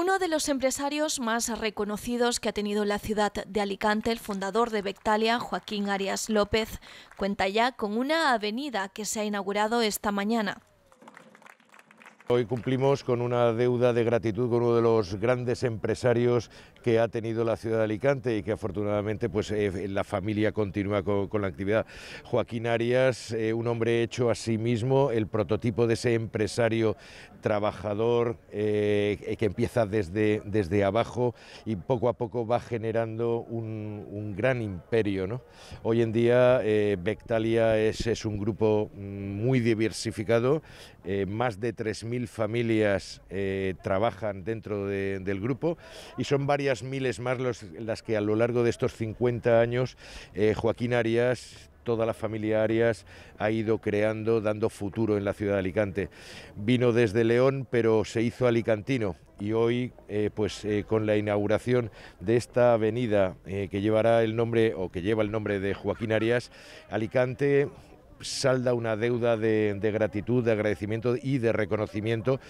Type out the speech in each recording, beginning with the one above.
Uno de los empresarios más reconocidos que ha tenido la ciudad de Alicante, el fundador de Bectalia, Joaquín Arias López, cuenta ya con una avenida que se ha inaugurado esta mañana. Hoy cumplimos con una deuda de gratitud con uno de los grandes empresarios que ha tenido la ciudad de Alicante y que afortunadamente pues, eh, la familia continúa con, la actividad. Joaquín Arias, eh, un hombre hecho a sí mismo, el prototipo de ese empresario trabajador eh, que empieza desde, desde abajo y poco a poco va generando un, gran imperio. Hoy en día Bectalia es, un grupo mm, muy diversificado, más de 3.000 familias eh, trabajan dentro del grupo y son varias miles más los, las que a lo largo de estos 50 años eh, Joaquín Arias toda la familia Arias ha ido creando, dando futuro en la ciudad de Alicante. Vino desde León, pero se hizo alicantino y hoy, eh, pues con la inauguración de esta avenida que llevará el nombre o que lleva el nombre de Joaquín Arias, Alicante salda una deuda de, gratitud, de agradecimiento y de reconocimiento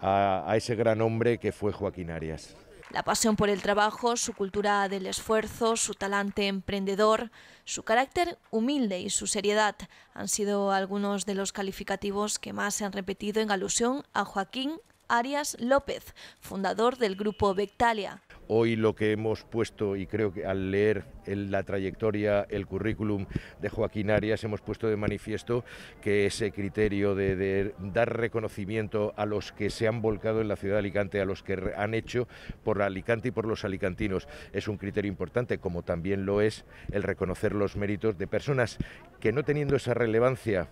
a, ese gran hombre que fue Joaquín Arias. La pasión por el trabajo, su cultura del esfuerzo, su talante emprendedor, su carácter humilde y su seriedad han sido algunos de los calificativos que más se han repetido en alusión a Joaquín Arias López, fundador del grupo Vectalia, Hoy lo que hemos puesto, y creo que al leer la trayectoria, el currículum de Joaquín Arias, hemos puesto de manifiesto que ese criterio de, de, dar reconocimiento a los que se han volcado en la ciudad de Alicante, a los que han hecho por Alicante y por los alicantinos, es un criterio importante, como también lo es el reconocer los méritos de personas que no teniendo esa relevancia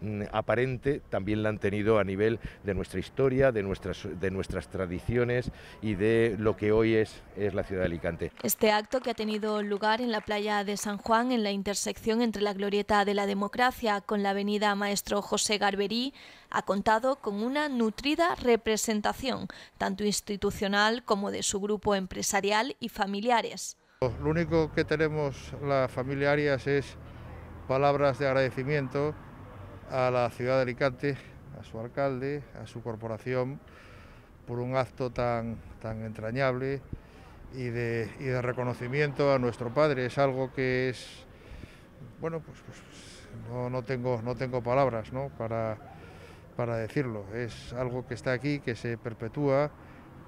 Mm, aparente también la han tenido a nivel de nuestra historia, de nuestras, de nuestras tradiciones y de lo que hoy es, es la ciudad de Alicante. Este acto que ha tenido lugar en la playa de San Juan, en la intersección entre la Glorieta de la Democracia con la avenida Maestro José Garberí, ha contado con una nutrida representación, tanto institucional como de su grupo empresarial y familiares. Lo único que tenemos las familiarias es palabras de agradecimiento a la ciudad de Alicante, a su alcalde, a su corporación, por un acto tan, tan entrañable y de, reconocimiento a nuestro padre. Es algo que es, bueno, pues, pues no, tengo, no tengo palabras Para, para decirlo. Es algo que está aquí, que se perpetúa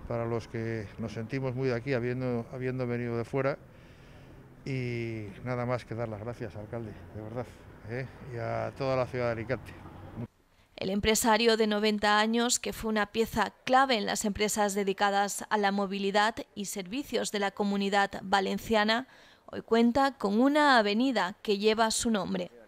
para los que nos sentimos muy de aquí, habiendo, habiendo venido de fuera. Y nada más que dar las gracias, al alcalde, de verdad, ¿eh? y a toda la ciudad de Alicante. El empresario de 90 años, que fue una pieza clave en las empresas dedicadas a la movilidad y servicios de la comunidad valenciana, hoy cuenta con una avenida que lleva su nombre.